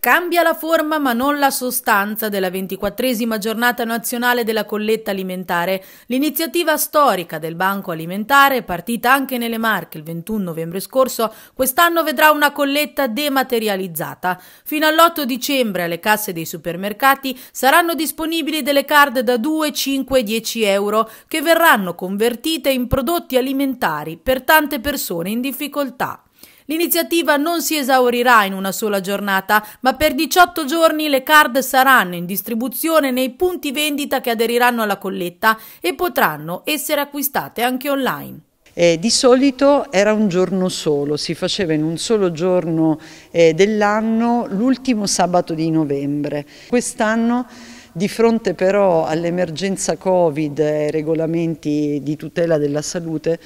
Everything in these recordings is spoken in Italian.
Cambia la forma ma non la sostanza della ventiquattresima giornata nazionale della colletta alimentare. L'iniziativa storica del Banco Alimentare, partita anche nelle Marche il 21 novembre scorso, quest'anno vedrà una colletta dematerializzata. Fino all'8 dicembre alle casse dei supermercati saranno disponibili delle card da 2, 5 e 10 euro che verranno convertite in prodotti alimentari per tante persone in difficoltà. L'iniziativa non si esaurirà in una sola giornata, ma per 18 giorni le card saranno in distribuzione nei punti vendita che aderiranno alla colletta e potranno essere acquistate anche online. Eh, di solito era un giorno solo, si faceva in un solo giorno eh, dell'anno, l'ultimo sabato di novembre. Quest'anno di fronte però all'emergenza Covid e ai regolamenti di tutela della salute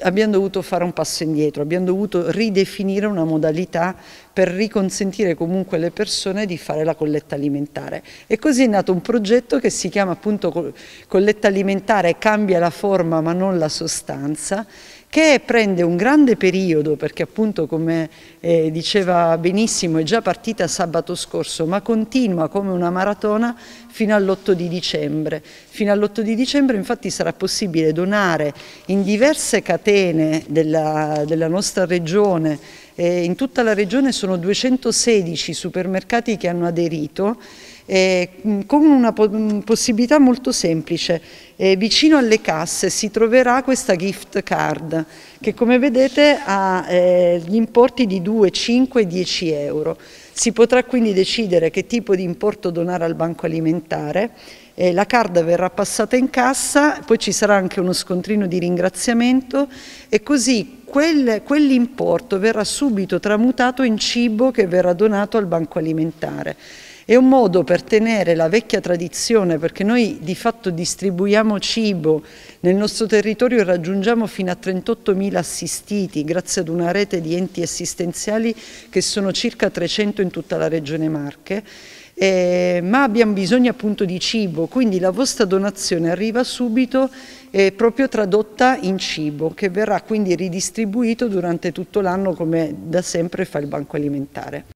abbiamo dovuto fare un passo indietro, abbiamo dovuto ridefinire una modalità per riconsentire comunque alle persone di fare la colletta alimentare. E così è nato un progetto che si chiama appunto colletta alimentare cambia la forma ma non la sostanza che prende un grande periodo perché appunto come eh, diceva benissimo è già partita sabato scorso ma continua come una maratona fino all'8 di dicembre. Fino all'8 di dicembre infatti sarà possibile donare in diverse catene della, della nostra regione in tutta la regione sono 216 supermercati che hanno aderito eh, con una po mm, possibilità molto semplice. Eh, vicino alle casse si troverà questa gift card che come vedete ha eh, gli importi di 2, 5 10 euro. Si potrà quindi decidere che tipo di importo donare al banco alimentare eh, la card verrà passata in cassa, poi ci sarà anche uno scontrino di ringraziamento e così quel, quell'importo verrà subito tramutato in cibo che verrà donato al banco alimentare. È un modo per tenere la vecchia tradizione, perché noi di fatto distribuiamo cibo nel nostro territorio e raggiungiamo fino a 38.000 assistiti grazie ad una rete di enti assistenziali che sono circa 300 in tutta la regione Marche. Eh, ma abbiamo bisogno appunto di cibo, quindi la vostra donazione arriva subito e eh, proprio tradotta in cibo che verrà quindi ridistribuito durante tutto l'anno come da sempre fa il Banco Alimentare.